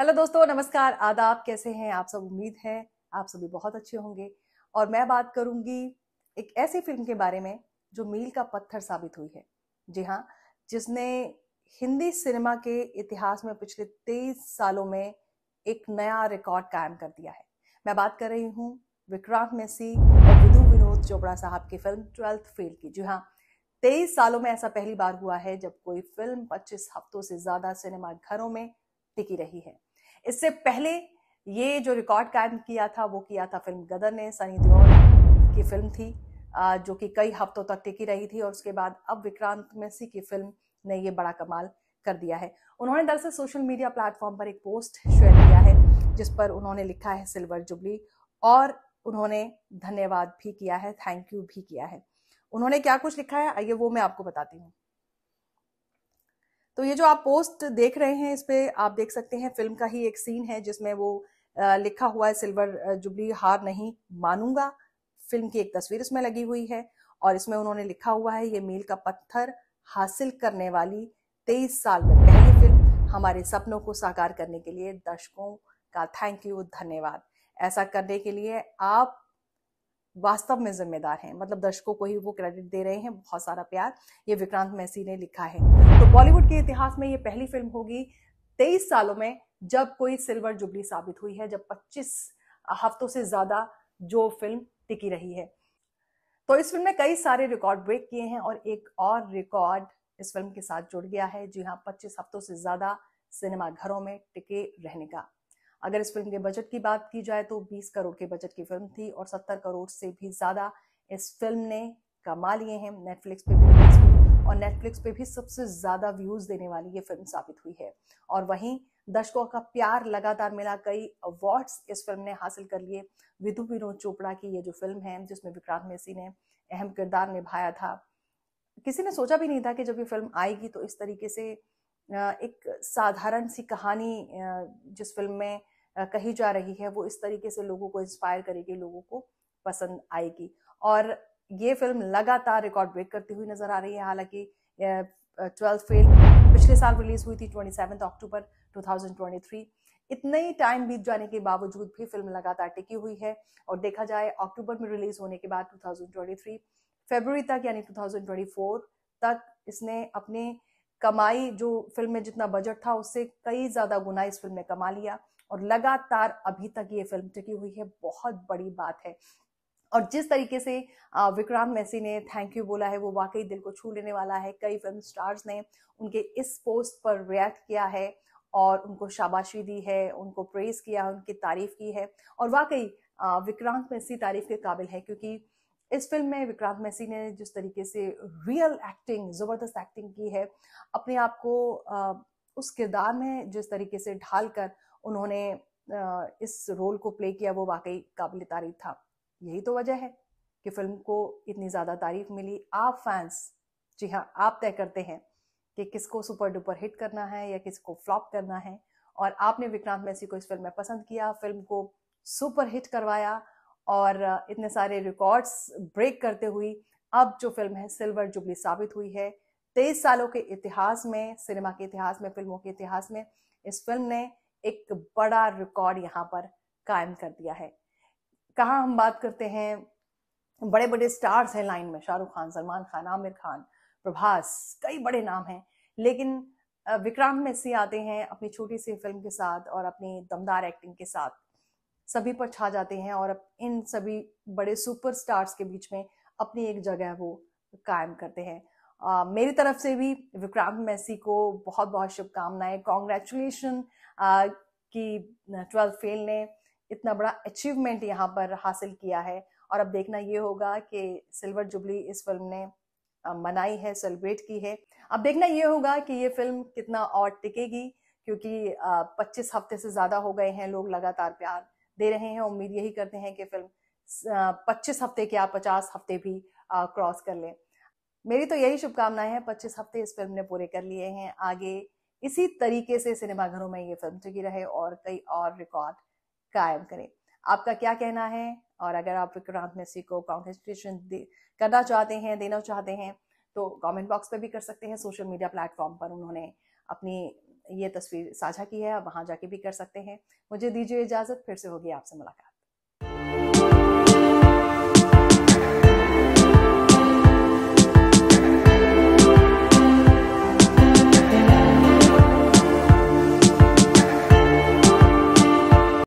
hello दोस्तों नमस्कार आदाब कैसे हैं आप सब उम्मीद है आप सभी बहुत अच्छे होंगे और मैं बात करूंगी एक ऐसी फिल्म के बारे में जो मील का पत्थर साबित हुई है जी हाँ जिसने हिंदी सिनेमा के इतिहास में पिछले तेईस सालों में एक नया रिकॉर्ड कायम कर दिया है मैं बात कर रही हूँ विक्रांत मेसी और विधु विनोद चोपड़ा साहब की फिल्म ट्वेल्थ फेल की जी हाँ तेईस सालों में ऐसा पहली बार हुआ है जब कोई फिल्म पच्चीस हफ्तों से ज़्यादा सिनेमा घरों में टिकी रही है इससे पहले ये जो रिकॉर्ड कायम किया था वो किया था फिल्म गदर ने सनी देओल की फिल्म थी जो कि कई हफ्तों तक टिकी रही थी और उसके बाद अब विक्रांत मेसी की फिल्म ने ये बड़ा कमाल कर दिया है उन्होंने दरअसल सोशल मीडिया प्लेटफॉर्म पर एक पोस्ट शेयर किया है जिस पर उन्होंने लिखा है सिल्वर जुबली और उन्होंने धन्यवाद भी किया है थैंक यू भी किया है उन्होंने क्या कुछ लिखा है आइए वो मैं आपको बताती हूँ तो ये जो आप पोस्ट देख रहे हैं इस पर आप देख सकते हैं फिल्म का ही एक सीन है जिसमें वो लिखा हुआ है सिल्वर जुबली हार नहीं मानूंगा फिल्म की एक तस्वीर इसमें लगी हुई है और इसमें उन्होंने लिखा हुआ है ये मील का पत्थर हासिल करने वाली तेईस साल में पहली फिल्म हमारे सपनों को साकार करने के लिए दर्शकों का थैंक यू धन्यवाद ऐसा करने के लिए आप वास्तव में जिम्मेदार हैं मतलब दर्शकों को ही वो क्रेडिट दे रहे हैं बहुत सारा प्यार ये विक्रांत मैसी ने लिखा है तो बॉलीवुड के इतिहास में ये पहली फिल्म होगी तेईस सालों में जब कोई सिल्वर जुबली साबित हुई है जब पच्चीस हफ्तों से ज़्यादा जो फिल्म टिकी रही है तो इस फिल्म ने कई सारे रिकॉर्ड ब्रेक किए हैं और एक और रिकॉर्ड इस फिल्म के साथ जुड़ गया है जी हाँ पच्चीस हफ्तों से ज़्यादा सिनेमाघरों में टिके रहने का अगर इस फिल्म के बजट की बात की जाए तो 20 करोड़ के बजट की फिल्म थी और 70 करोड़ से भी ज़्यादा इस फिल्म ने कमा लिए हैं नेटफ्लिक्स पे भी और नेटफ्लिक्स पे भी सबसे ज़्यादा व्यूज़ देने वाली ये फिल्म साबित हुई है और वहीं दर्शकों का प्यार लगातार मिला कई अवार्ड्स इस फिल्म ने हासिल कर लिए विधु विनोद चोपड़ा की ये जो फिल्म है जिसमें विक्रांत मेसी ने अहम किरदार निभाया था किसी ने सोचा भी नहीं था कि जब ये फिल्म आएगी तो इस तरीके से एक साधारण सी कहानी जिस फिल्म में कही जा रही है वो इस तरीके से लोगों को इंस्पायर करेगी लोगों को पसंद आएगी और ये फिल्म लगातार रिकॉर्ड ब्रेक करती हुई नजर आ रही है हालांकि ट्वेल्थ फेल पिछले साल रिलीज हुई थी ट्वेंटी अक्टूबर टू इतना ही टाइम बीत जाने के बावजूद भी फिल्म लगातार टिकी हुई है और देखा जाए अक्टूबर में रिलीज होने के बाद 2023 फरवरी तक यानी 2024 तक इसने अपने कमाई जो फिल्म में जितना बजट था उससे कई ज़्यादा गुना इस फिल्म ने कमा लिया और लगातार अभी तक ये फिल्म टिकी हुई है बहुत बड़ी बात है और जिस तरीके से विक्रांत मैसी ने थैंक यू बोला है वो वाकई दिल को छू लेने वाला है कई फिल्म स्टार्स ने उनके इस पोस्ट पर रिएक्ट किया है और उनको शाबाशी दी है उनको प्रेज किया है उनकी तारीफ की है और वाकई विक्रांत मैसी तारीफ के काबिल है क्योंकि इस फिल्म में विक्रांत मैसी ने जिस तरीके से रियल एक्टिंग ज़बरदस्त एक्टिंग की है अपने आप को उस किरदार में जिस तरीके से ढालकर उन्होंने इस रोल को प्ले किया वो वाकई काबिल तारीफ था यही तो वजह है कि फिल्म को इतनी ज़्यादा तारीफ मिली आप फैंस जी हाँ आप तय करते हैं कि किसको सुपर डुपर हिट करना है या किसको फ्लॉप करना है और आपने विक्रांत मैसी को इस फिल्म में पसंद किया फिल्म को सुपर हिट करवाया और इतने सारे रिकॉर्ड्स ब्रेक करते हुई अब जो फिल्म है सिल्वर जुबली साबित हुई है तेईस सालों के इतिहास में सिनेमा के इतिहास में फिल्मों के इतिहास में इस फिल्म ने एक बड़ा रिकॉर्ड यहाँ पर कायम कर दिया है कहाँ हम बात करते हैं बड़े बड़े स्टार्स हैं लाइन में शाहरुख खान सलमान खान आमिर खान प्रभास कई बड़े नाम हैं लेकिन विक्रांत मैसी आते हैं अपनी छोटी सी फिल्म के साथ और अपनी दमदार एक्टिंग के साथ सभी पर छा जाते हैं और इन सभी बड़े सुपर स्टार्स के बीच में अपनी एक जगह वो कायम करते हैं मेरी तरफ से भी विक्रांत मैसी को बहुत बहुत शुभकामनाएं कॉन्ग्रेचुलेशन कि ट्वेल्थ फेल ने इतना बड़ा अचीवमेंट यहाँ पर हासिल किया है और अब देखना ये होगा कि सिल्वर जुबली इस फिल्म ने मनाई है सेलिब्रेट की है अब देखना ये होगा कि ये फिल्म कितना और टिकेगी क्योंकि पच्चीस हफ्ते से ज़्यादा हो गए हैं लोग लगातार प्यार दे रहे हैं उम्मीद यही करते हैं कि फिल्म पच्चीस हफ्ते क्या पचास हफ्ते भी क्रॉस कर लें मेरी तो यही शुभकामनाएं हैं पच्चीस हफ्ते इस फिल्म ने पूरे कर लिए हैं आगे इसी तरीके से सिनेमाघरों में ये फिल्म टिकी रहे और कई और रिकॉर्ड कायम करें आपका क्या कहना है और अगर आप विक्रांत मिश्री को कॉन्ग्रेचुलेशन करना चाहते हैं देना चाहते हैं तो कमेंट बॉक्स पर भी कर सकते हैं सोशल मीडिया प्लेटफॉर्म पर उन्होंने अपनी ये तस्वीर साझा की है वहाँ जाके भी कर सकते हैं मुझे दीजिए इजाज़त फिर से होगी आपसे मुलाकात